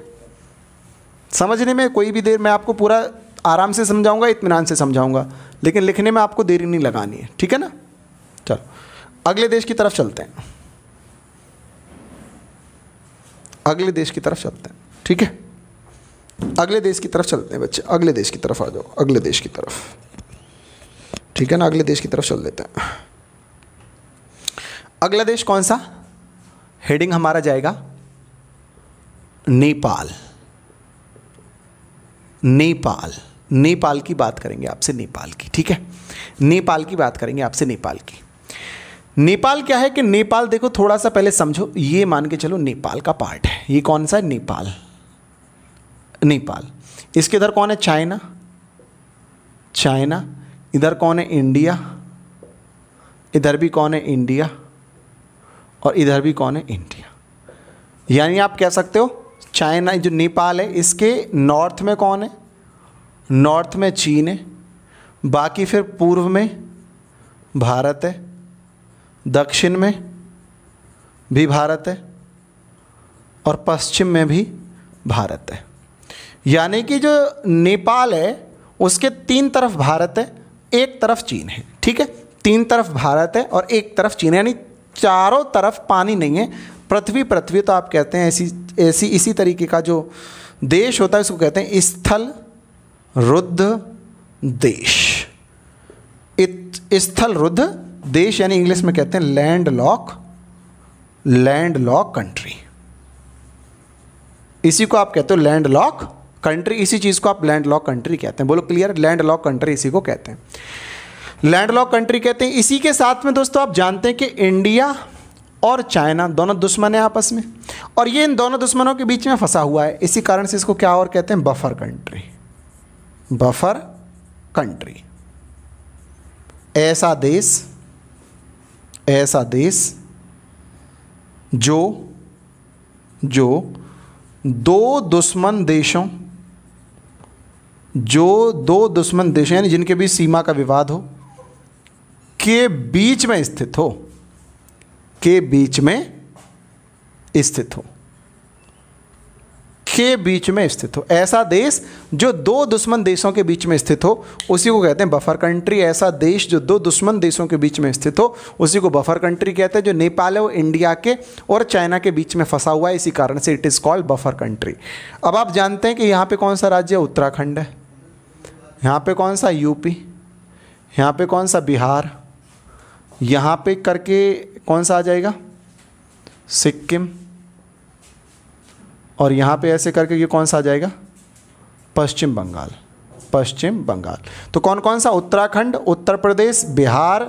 A: समझने में कोई भी देर मैं आपको पूरा आराम से समझाऊंगा इतमान से समझाऊंगा लेकिन लिखने में आपको देरी नहीं लगानी है ठीक है ना चलो अगले देश की तरफ चलते हैं अगले देश की तरफ चलते हैं ठीक है अगले देश की तरफ चलते हैं बच्चे अगले देश की तरफ आ जाओ अगले देश की तरफ ठीक है ना अगले देश की तरफ चल देते हैं अगला देश कौन सा हेडिंग हमारा जाएगा नेपाल नेपाल नेपाल की बात करेंगे आपसे नेपाल की ठीक है नेपाल की बात करेंगे आपसे नेपाल की नेपाल क्या है कि नेपाल देखो थोड़ा सा पहले समझो ये मान के चलो नेपाल का पार्ट है ये कौन सा है नेपाल नेपाल इसके इधर कौन है चाइना चाइना इधर कौन है इंडिया इधर भी कौन है इंडिया और इधर भी कौन है इंडिया यानी आप कह सकते हो चाइना जो नेपाल है इसके नॉर्थ में कौन है नॉर्थ में चीन है बाकी फिर पूर्व में भारत है दक्षिण में भी भारत है और पश्चिम में भी भारत है यानी कि जो नेपाल है उसके तीन तरफ भारत है एक तरफ चीन है ठीक है तीन तरफ भारत है और एक तरफ चीन है यानी चारों तरफ पानी नहीं है पृथ्वी पृथ्वी तो आप कहते हैं ऐसी ऐसी इसी तरीके का जो देश होता है उसको कहते हैं स्थल रुद्ध देश स्थल रुद्ध देश यानी इंग्लिश में कहते हैं land lock land lock country इसी को आप कहते हो लैंड लॉक कंट्री इसी चीज़ को आप लैंड लॉक कंट्री कहते हैं बोलो क्लियर लैंड लॉक कंट्री इसी को कहते हैं लैंड लॉक कंट्री कहते हैं इसी के साथ में दोस्तों आप जानते हैं कि इंडिया और चाइना दोनों दुश्मन हैं आपस में और ये इन दोनों दुश्मनों के बीच में फंसा हुआ है इसी कारण से इसको क्या और कहते हैं बफर कंट्री बफर कंट्री ऐसा देश ऐसा देश जो जो दो दुश्मन देशों जो दो दुश्मन देश यानी जिनके बीच सीमा का विवाद हो के बीच में स्थित हो के बीच में स्थित हो के बीच में स्थित हो ऐसा देश जो दो दुश्मन देशों के बीच में स्थित हो उसी को कहते हैं बफर कंट्री ऐसा देश जो दो दुश्मन देशों के बीच में स्थित हो उसी को बफर कंट्री कहते हैं जो नेपाल है वो इंडिया के और चाइना के बीच में फंसा हुआ है इसी कारण से it is called buffer country अब आप जानते हैं कि यहाँ पर कौन सा राज्य है उत्तराखंड है यहाँ पर कौन सा यूपी यहाँ पे कौन सा बिहार यहाँ पे करके कौन सा आ जाएगा सिक्किम और यहाँ पे ऐसे करके ये कौन सा आ जाएगा पश्चिम बंगाल पश्चिम बंगाल तो कौन कौन सा उत्तराखंड उत्तर प्रदेश बिहार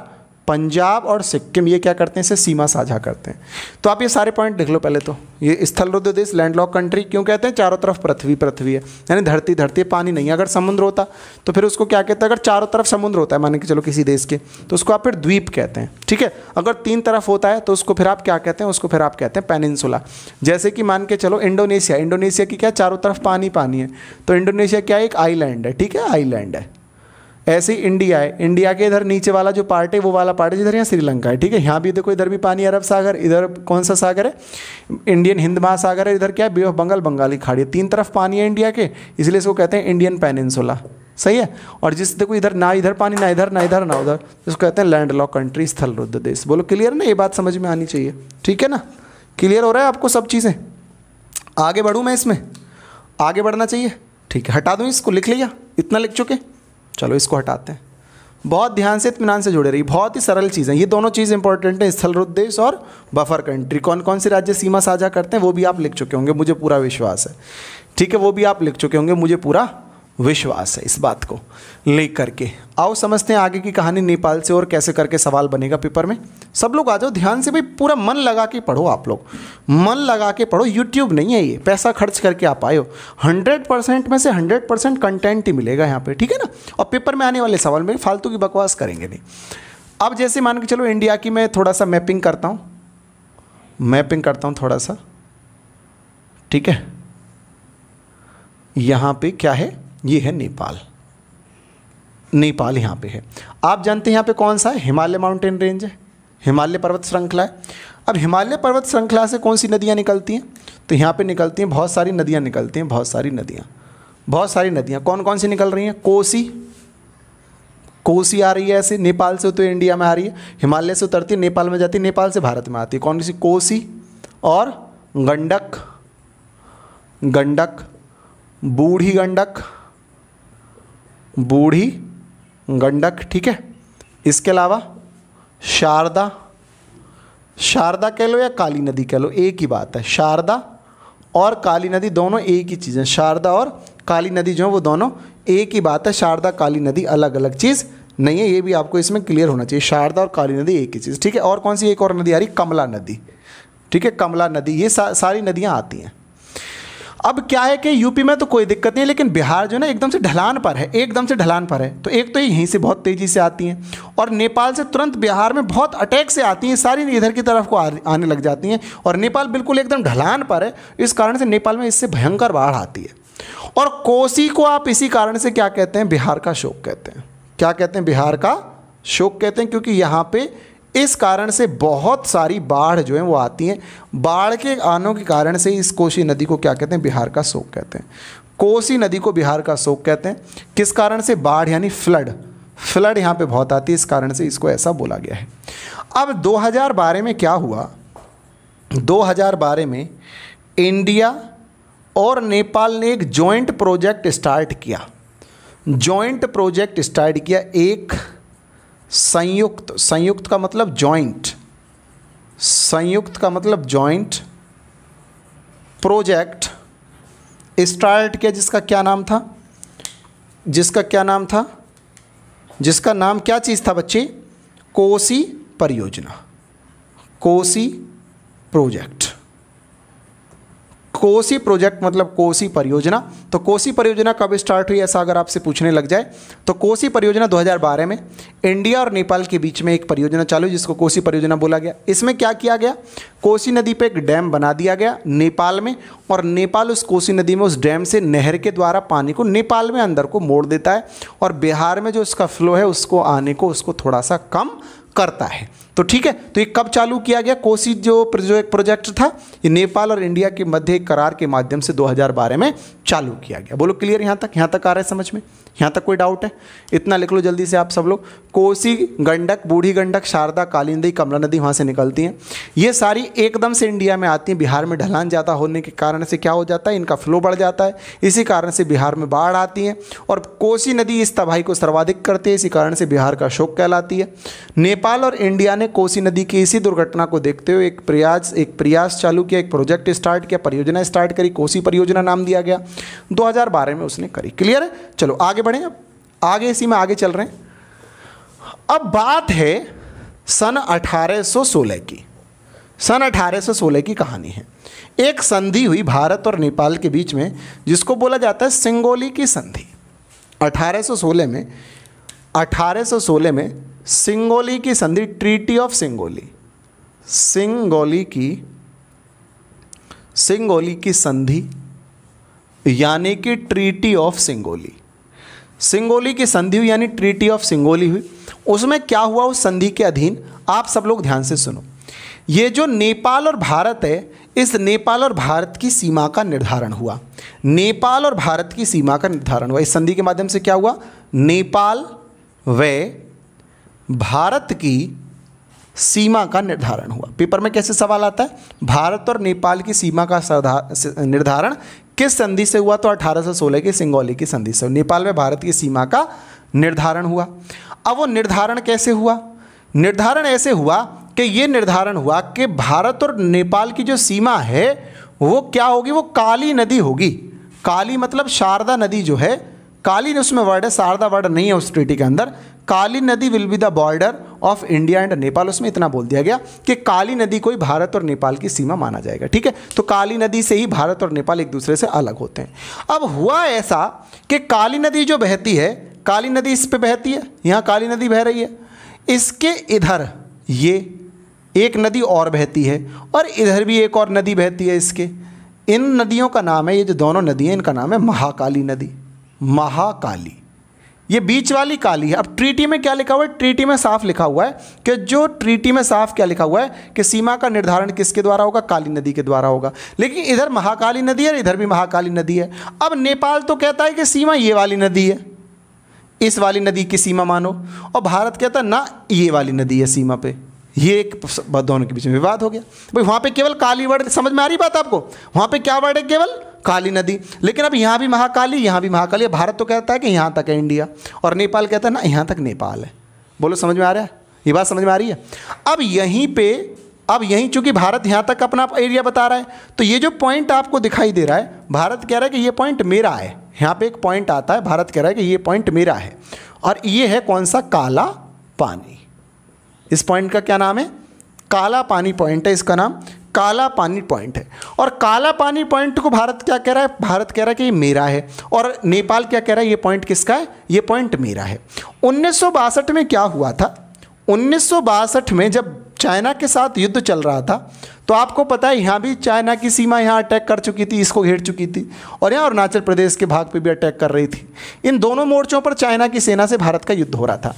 A: पंजाब और सिक्किम ये क्या करते हैं इसे सीमा साझा करते हैं तो आप ये सारे पॉइंट देख लो पहले तो ये स्थल रुद्र देश लैंडलॉक कंट्री क्यों कहते हैं चारों तरफ पृथ्वी पृथ्वी है यानी धरती धरती है पानी नहीं है अगर समुद्र होता तो फिर उसको क्या कहते हैं अगर चारों तरफ समुद्र होता है मान के चलो किसी देश के तो उसको आप फिर द्वीप कहते हैं ठीक है अगर तीन तरफ होता है तो उसको फिर आप क्या कहते हैं उसको फिर आप कहते हैं पेनिनसुला जैसे कि मान के चलो इंडोनेशिया इंडोनेशिया की क्या चारों तरफ पानी पानी है तो इंडोनेशिया क्या एक आईलैंड है ठीक है आईलैंड है ऐसे ही इंडिया है इंडिया के इधर नीचे वाला जो पार्ट है वो वाला पार्ट है जिधर यहाँ श्रीलंका है ठीक है यहाँ भी देखो इधर भी पानी अरब सागर इधर कौन सा सागर है इंडियन हिंद महासागर है इधर क्या है बे ऑफ बंगाल बंगाली खाड़ी तीन तरफ पानी है इंडिया के इसलिए इसको कहते हैं इंडियन पेनिनसुला सही है और जिस देखो इधर ना इधर पानी ना इधर ना इधर ना उधर इसको कहते हैं लैंड लॉक कंट्री स्थल रुद्ध देश बोलो क्लियर ना ये बात समझ में आनी चाहिए ठीक है ना क्लियर हो रहा है आपको सब चीज़ें आगे बढ़ूँ मैं इसमें आगे बढ़ना चाहिए ठीक है हटा दूँ इसको लिख लिया इतना लिख चुके चलो इसको हटाते हैं बहुत ध्यान से इतमान से जुड़े रही बहुत ही सरल चीज़ें ये दोनों चीज़ इंपॉर्टेंट हैं स्थल रुद्देश और बफर कंट्री कौन कौन से राज्य सीमा साझा करते हैं वो भी आप लिख चुके होंगे मुझे पूरा विश्वास है ठीक है वो भी आप लिख चुके होंगे मुझे पूरा विश्वास है इस बात को लेकर के आओ समझते हैं आगे की कहानी नेपाल से और कैसे करके सवाल बनेगा पेपर में सब लोग आ जाओ ध्यान से भाई पूरा मन लगा के पढ़ो आप लोग मन लगा के पढ़ो यूट्यूब नहीं है ये पैसा खर्च करके आप आए हो हंड्रेड परसेंट में से हंड्रेड परसेंट कंटेंट ही मिलेगा यहाँ पे ठीक है ना और पेपर में आने वाले सवाल में फालतू की बकवास करेंगे नहीं अब जैसे मान के चलो इंडिया की मैं थोड़ा सा मैपिंग करता हूँ मैपिंग करता हूँ थोड़ा सा ठीक है यहाँ पे क्या है ये है नेपाल नेपाल यहाँ पे है आप जानते हैं यहाँ पे कौन सा है हिमालय माउंटेन रेंज है हिमालय पर्वत श्रृंखला है अब हिमालय पर्वत श्रृंखला से कौन सी नदियाँ निकलती हैं तो यहाँ पे निकलती हैं बहुत सारी नदियाँ निकलती हैं बहुत सारी नदियाँ बहुत सारी नदियाँ कौन कौन सी निकल रही हैं कोसी कोसी आ रही है ऐसे नेपाल से तो इंडिया में आ रही है हिमालय से उतरती है नेपाल में जाती है नेपाल से भारत में आती है कौन सी कोसी और गंडक गंडक बूढ़ी गंडक बूढ़ी गंडक ठीक है इसके अलावा शारदा शारदा कह लो या काली नदी कह लो एक ही बात है शारदा और काली नदी दोनों एक ही चीज़ है शारदा और काली नदी जो है वो दोनों एक ही बात है शारदा काली नदी अलग अलग चीज़ नहीं है ये भी आपको इसमें क्लियर होना चाहिए शारदा और काली नदी एक ही चीज़ ठीक है और कौन सी एक और नदी आ रही कमला नदी ठीक है कमला नदी ये सा, सारी नदियाँ आती हैं अब क्या है कि यूपी में तो कोई दिक्कत नहीं है लेकिन बिहार जो है ना एकदम से ढलान पर है एकदम से ढलान पर है तो एक तो यहीं से बहुत तेज़ी से आती हैं और नेपाल से तुरंत बिहार में बहुत अटैक से आती हैं सारी इधर की तरफ को आने लग जाती हैं और नेपाल बिल्कुल एकदम ढलान पर है इस कारण से नेपाल में इससे भयंकर बाढ़ आती है और कोसी को आप इसी कारण से क्या कहते हैं बिहार का शोक कहते हैं क्या कहते हैं बिहार का शोक कहते हैं क्योंकि यहाँ पर इस कारण से बहुत सारी बाढ़ जो है वो आती हैं बाढ़ के आनों के कारण से इस कोसी नदी को क्या कहते हैं बिहार का शोक कहते हैं कोसी नदी को बिहार का शोक कहते हैं किस कारण से बाढ़ यानी फ्लड फ्लड यहाँ पे बहुत आती है इस कारण से इसको ऐसा बोला गया है अब 2012 में क्या हुआ 2012 में इंडिया और नेपाल ने एक जॉइंट प्रोजेक्ट स्टार्ट किया जॉइंट प्रोजेक्ट स्टार्ट किया एक संयुक्त संयुक्त का मतलब जॉइंट संयुक्त का मतलब जॉइंट प्रोजेक्ट स्टार्ट किया जिसका क्या नाम था जिसका क्या नाम था जिसका नाम क्या चीज़ था बच्चे कोसी परियोजना कोसी प्रोजेक्ट कोसी प्रोजेक्ट मतलब कोसी परियोजना तो कोसी परियोजना कब स्टार्ट हुई ऐसा अगर आपसे पूछने लग जाए तो कोसी परियोजना 2012 में इंडिया और नेपाल के बीच में एक परियोजना चालू जिसको कोसी परियोजना बोला गया इसमें क्या किया गया कोसी नदी पर एक डैम बना दिया गया नेपाल में और नेपाल उस कोसी नदी में उस डैम से नहर के द्वारा पानी को नेपाल में अंदर को मोड़ देता है और बिहार में जो उसका फ्लो है उसको आने को उसको थोड़ा सा कम करता है तो ठीक है तो ये कब चालू किया गया कोसी जो एक प्रोजेक्ट था ये नेपाल और इंडिया के मध्य करार के माध्यम से 2012 में चालू किया गया बोलो क्लियर यहाँ तक यहाँ तक आ रहा है समझ में यहाँ तक कोई डाउट है इतना लिख लो जल्दी से आप सब लोग कोसी गंडक बूढ़ी गंडक शारदा काली नदी कमला नदी वहाँ से निकलती हैं ये सारी एकदम से इंडिया में आती हैं बिहार में ढलान ज़्यादा होने के कारण से क्या हो जाता है इनका फ्लो बढ़ जाता है इसी कारण से बिहार में बाढ़ आती है और कोसी नदी इस तबाही को सर्वाधिक करती है इसी कारण से बिहार का शोक कहलाती है नेपाल और इंडिया ने कोसी नदी की इसी दुर्घटना को देखते हुए एक प्रयास एक प्रयास चालू किया एक प्रोजेक्ट स्टार्ट किया परियोजना स्टार्ट करी कोसी परियोजना नाम दिया गया 2012 में उसने करी क्लियर है चलो आगे बढ़ें अब आगे इसी में आगे चल रहे हैं अब बात है सन 1816 की सन 1816 की कहानी है एक संधि हुई भारत और नेपाल के बीच में जिसको बोला जाता है सिंगोली की संधि 1816 में 1816 में सिंगोली की संधि ट्रीटी ऑफ सिंगोली सिंगोली की सिंगोली की संधि यानी कि ट्रीटी ऑफ सिंगोली सिंगोली की संधि हुई यानी ट्रीटी ऑफ सिंगोली हुई उसमें क्या हुआ उस संधि के अधीन आप सब लोग ध्यान से सुनो ये जो नेपाल और भारत है इस नेपाल और भारत की सीमा का निर्धारण हुआ नेपाल और भारत की सीमा का निर्धारण हुआ इस संधि के माध्यम से क्या हुआ नेपाल व भारत की सीमा का निर्धारण हुआ पेपर में कैसे सवाल आता है भारत और नेपाल की सीमा का निर्धारण किस संधि से हुआ तो 1816 की सिंगौली की संधि से नेपाल में भारत की सीमा का निर्धारण हुआ अब वो निर्धारण कैसे हुआ निर्धारण ऐसे हुआ कि ये निर्धारण हुआ कि भारत और नेपाल की जो सीमा है वो क्या होगी वो काली नदी होगी काली मतलब शारदा नदी जो है कालीन उसमें वर्ड है शारदा वर्ड नहीं है उस ट्रीटी के अंदर काली नदी will be the border of India and Nepal उसमें इतना बोल दिया गया कि काली नदी को ही भारत और नेपाल की सीमा माना जाएगा ठीक है तो काली नदी से ही भारत और नेपाल एक दूसरे से अलग होते हैं अब हुआ ऐसा कि काली नदी जो बहती है काली नदी इस पर बहती है यहाँ काली नदी बह रही है इसके इधर ये एक नदी और बहती है और इधर भी एक और नदी बहती है इसके इन नदियों का नाम है ये जो दोनों नदी इनका नाम है महाकाली नदी महाकाली ये बीच वाली काली है अब ट्रीटी में क्या लिखा हुआ है ट्रीटी में साफ लिखा हुआ है कि जो ट्रीटी में साफ क्या लिखा हुआ है कि सीमा का निर्धारण किसके द्वारा होगा काली नदी के द्वारा होगा लेकिन इधर महाकाली नदी है इधर भी महाकाली नदी है अब नेपाल तो कहता है कि सीमा ये वाली नदी है इस वाली नदी की सीमा मानो और भारत कहता है ना ये वाली नदी है सीमा पे ये एक दोनों के बीच में विवाद हो गया भाई वहां पे केवल काली वर्ड समझ में आ रही बात आपको वहां पे क्या वर्ड है केवल काली नदी लेकिन अब यहाँ भी महाकाली यहाँ भी महाकाली भारत तो कहता है कि यहाँ तक है इंडिया और नेपाल कहता है ना यहाँ तक नेपाल है बोलो समझ में आ रहा है ये बात समझ में आ रही है अब यहीं पे अब यहीं चूंकि भारत यहाँ तक अपना एरिया बता रहा है तो ये जो पॉइंट आपको दिखाई दे रहा है भारत कह रहा है कि ये पॉइंट मेरा है यहाँ पे एक पॉइंट आता है भारत कह रहा है कि ये पॉइंट मेरा है और ये है कौन सा काला पानी इस पॉइंट का क्या नाम है काला पानी पॉइंट है इसका नाम काला पानी पॉइंट है और काला पानी पॉइंट को भारत क्या कह रहा है भारत कह रहा है कि ये मेरा है और नेपाल क्या कह रहा है ये पॉइंट किसका है ये पॉइंट मेरा है उन्नीस में क्या हुआ था उन्नीस में जब चाइना के साथ युद्ध चल रहा था तो आपको पता है यहाँ भी चाइना की सीमा यहाँ अटैक कर चुकी थी इसको घेर चुकी थी और यहाँ अरुणाचल प्रदेश के भाग पे भी अटैक कर रही थी इन दोनों मोर्चों पर चाइना की सेना से भारत का युद्ध हो रहा था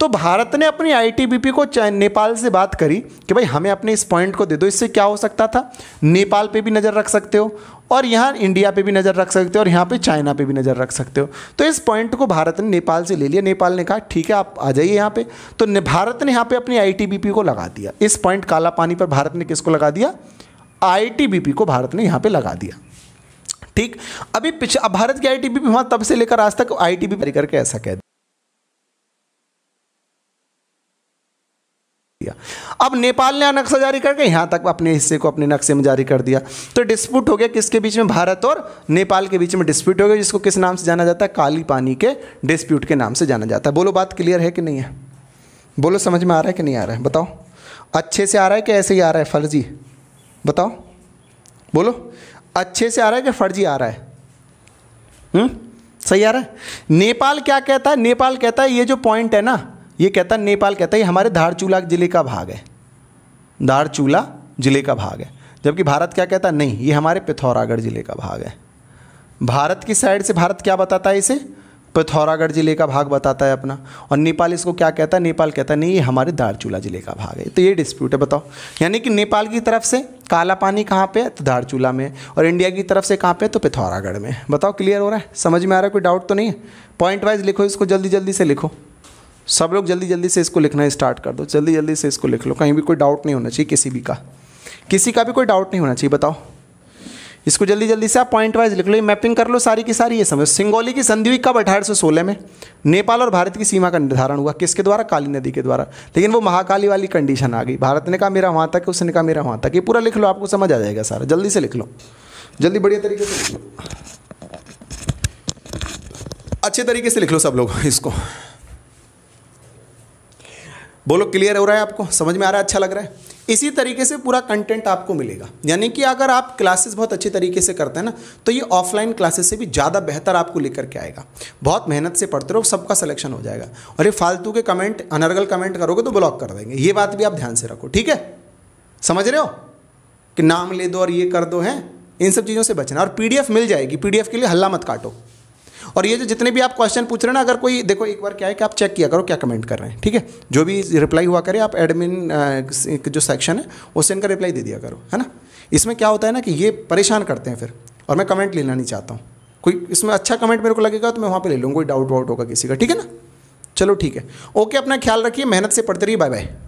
A: तो भारत ने अपनी आईटीबीपी को नेपाल से बात करी कि भाई हमें अपने इस पॉइंट को दे दो इससे क्या हो सकता था नेपाल पर भी नज़र रख सकते हो और यहाँ इंडिया पे भी नज़र रख सकते हो और यहाँ पे चाइना पे भी नज़र रख सकते हो तो इस पॉइंट को भारत ने नेपाल से ले लिया नेपाल ने कहा ठीक है आप आ जाइए यहाँ पे तो भारत ने यहाँ पे अपनी आईटीबीपी को लगा दिया इस पॉइंट काला पानी पर भारत ने किसको लगा दिया आईटीबीपी को भारत ने यहाँ पे लगा दिया ठीक अभी पिछले भारत की आईटीबीपी वहाँ तब से लेकर आज तक टी करके ऐसा कह दिया अब नेपाल ने नक्शा जारी करके यहाँ तक अपने हिस्से को अपने नक्शे में जारी कर दिया तो डिस्प्यूट हो गया किसके बीच में भारत और नेपाल के बीच में डिस्प्यूट हो गया जिसको किस नाम से जाना जाता है काली पानी के डिस्प्यूट के नाम से जाना जाता है बोलो बात क्लियर है कि नहीं है बोलो समझ में आ रहा है कि नहीं आ रहा है बताओ अच्छे से आ रहा है कि ऐसे ही आ रहा है फर्जी बताओ बोलो अच्छे से आ रहा है कि फर्जी आ रहा है हुँ? हम्म? सही आ रहा है नेपाल क्या कहता है नेपाल कहता है ये जो पॉइंट है ना ये कहता है नेपाल कहता है ये हमारे धारचूला ज़िले का भाग है धारचूला ज़िले का भाग है जबकि भारत क्या कहता है नहीं ये हमारे पिथौरागढ़ ज़िले का भाग है भारत की साइड से भारत क्या बताता है इसे पिथौरागढ़ ज़िले का भाग बताता है अपना और नेपाल इसको क्या कहता है नेपाल कहता है नहीं ये हमारे धारचूला ज़िले का भाग है तो ये डिस्प्यूट है बताओ यानी कि नेपाल की तरफ से काला पानी कहाँ पे है तो धारचूला में है और इंडिया की तरफ से कहाँ पे है तो पिथौरागढ़ में बताओ क्लियर हो रहा है समझ में आ रहा है कोई डाउट तो नहीं है पॉइंट वाइज लिखो इसको जल्दी जल्दी से लिखो सब लोग जल्दी जल्दी से इसको लिखना स्टार्ट कर दो जल्दी जल्दी से इसको लिख लो कहीं भी कोई डाउट नहीं होना चाहिए किसी भी का किसी का भी कोई डाउट नहीं होना चाहिए बताओ इसको जल्दी जल्दी से आप पॉइंट वाइज लिख लो मैपिंग कर लो सारी की सारी ये समझ सिंगोली की संधि हुई कब अठारह सौ सोलह में नेपाल और भारत की सीमा का निर्धारण हुआ किसके द्वारा काली नदी के द्वारा लेकिन वो महाकाली वाली कंडीशन आ गई भारत ने कहा मेरा वहाँ तक उसने कहा मेरा वहाँ तक ये पूरा लिख लो आपको समझ आ जाएगा सारा जल्दी से लिख लो जल्दी बढ़िया तरीके से लिख लो अच्छे तरीके से लिख लो सब लोग इसको बोलो क्लियर हो रहा है आपको समझ में आ रहा है अच्छा लग रहा है इसी तरीके से पूरा कंटेंट आपको मिलेगा यानी कि अगर आप क्लासेस बहुत अच्छे तरीके से करते हैं ना तो ये ऑफलाइन क्लासेस से भी ज़्यादा बेहतर आपको लेकर के आएगा बहुत मेहनत से पढ़ते रहो सबका सिलेक्शन हो जाएगा और ये फालतू के कमेंट अनर्गल कमेंट करोगे तो ब्लॉक कर देंगे ये बात भी आप ध्यान से रखो ठीक है समझ रहे हो कि नाम ले दो और ये कर दो हैं इन सब चीज़ों से बचना और पी मिल जाएगी पी के लिए हल्ला मत काटो और ये जो जितने भी आप क्वेश्चन पूछ रहे हैं ना अगर कोई देखो एक बार क्या है कि आप चेक किया करो क्या कमेंट कर रहे हैं ठीक है जो भी रिप्लाई हुआ करे आप एडमिन जो सेक्शन है उससे इनका रिप्लाई दे दिया करो है ना इसमें क्या होता है ना कि ये परेशान करते हैं फिर और मैं कमेंट लेना नहीं चाहता हूँ कोई इसमें अच्छा कमेंट मेरे को लगेगा तो मैं वहाँ पर ले लूँगा कोई डाउट वाउट होगा किसी का ठीक है ना चलो ठीक है ओके अपना ख्याल रखिए मेहनत से पढ़ते रहिए बाय बाय